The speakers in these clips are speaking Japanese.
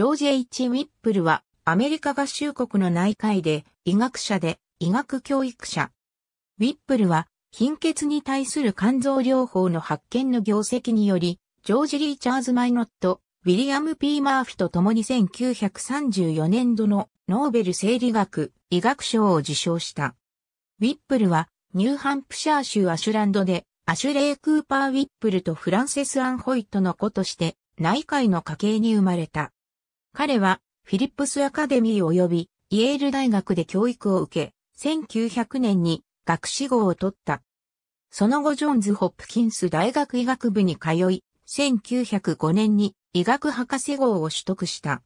ジョージ・ H・ ウィップルは、アメリカ合衆国の内科医で、医学者で、医学教育者。ウィップルは、貧血に対する肝臓療法の発見の業績により、ジョージ・リーチャーズ・マイノット、ウィリアム・ P・ マーフィと共に1934年度のノーベル生理学、医学賞を受賞した。ウィップルは、ニューハンプシャー州アシュランドで、アシュレイ・クーパー・ウィップルとフランセス・アンホイットの子として、内海の家系に生まれた。彼はフィリップスアカデミー及びイェール大学で教育を受け、1900年に学士号を取った。その後ジョンズ・ホップキンス大学医学部に通い、1905年に医学博士号を取得した。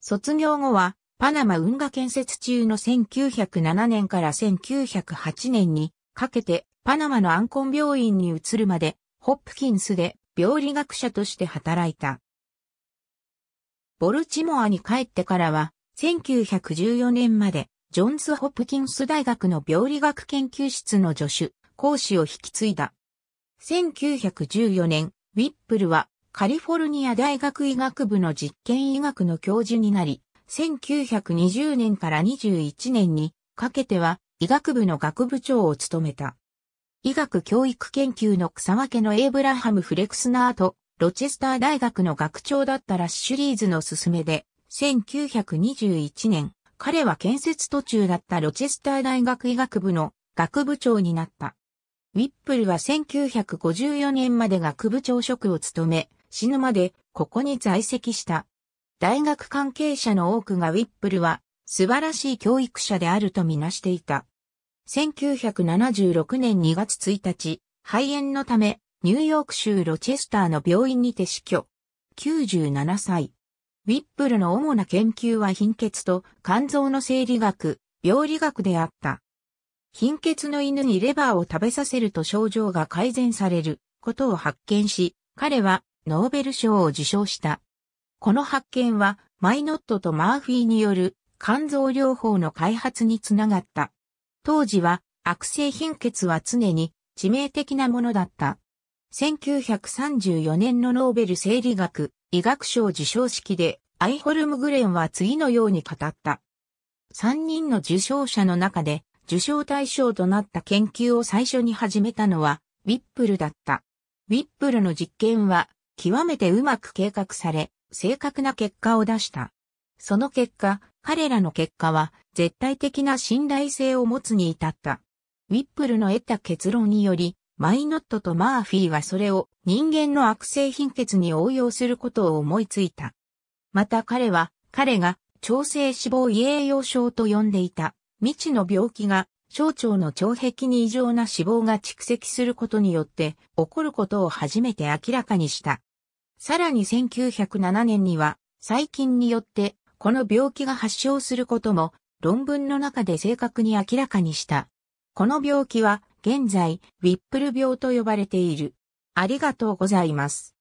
卒業後は、パナマ運河建設中の1907年から1908年にかけてパナマのアンコン病院に移るまで、ホップキンスで病理学者として働いた。ボルチモアに帰ってからは、1914年まで、ジョンズ・ホプキンス大学の病理学研究室の助手、講師を引き継いだ。1914年、ウィップルはカリフォルニア大学医学部の実験医学の教授になり、1920年から21年にかけては医学部の学部長を務めた。医学教育研究の草分けのエイブラハム・フレクスナーとロチェスター大学の学長だったラッシュリーズの勧めで、1921年、彼は建設途中だったロチェスター大学医学部の学部長になった。ウィップルは1954年まで学部長職を務め、死ぬまでここに在籍した。大学関係者の多くがウィップルは素晴らしい教育者であるとみなしていた。1976年2月1日、肺炎のためニューヨーク州ロチェスターの病院にて死去。97歳。ウィップルの主な研究は貧血と肝臓の生理学、病理学であった。貧血の犬にレバーを食べさせると症状が改善されることを発見し、彼はノーベル賞を受賞した。この発見はマイノットとマーフィーによる肝臓療法の開発につながった。当時は悪性貧血は常に致命的なものだった。1934年のノーベル生理学、医学賞受賞式で、アイホルムグレンは次のように語った。3人の受賞者の中で、受賞対象となった研究を最初に始めたのは、ウィップルだった。ウィップルの実験は、極めてうまく計画され、正確な結果を出した。その結果、彼らの結果は、絶対的な信頼性を持つに至った。ウィップルの得た結論により、マイノットとマーフィーはそれを人間の悪性貧血に応用することを思いついた。また彼は、彼が、調整脂肪異栄養症と呼んでいた、未知の病気が、小腸の腸壁に異常な脂肪が蓄積することによって、起こることを初めて明らかにした。さらに1907年には、細菌によって、この病気が発症することも、論文の中で正確に明らかにした。この病気は、現在、ウィップル病と呼ばれている。ありがとうございます。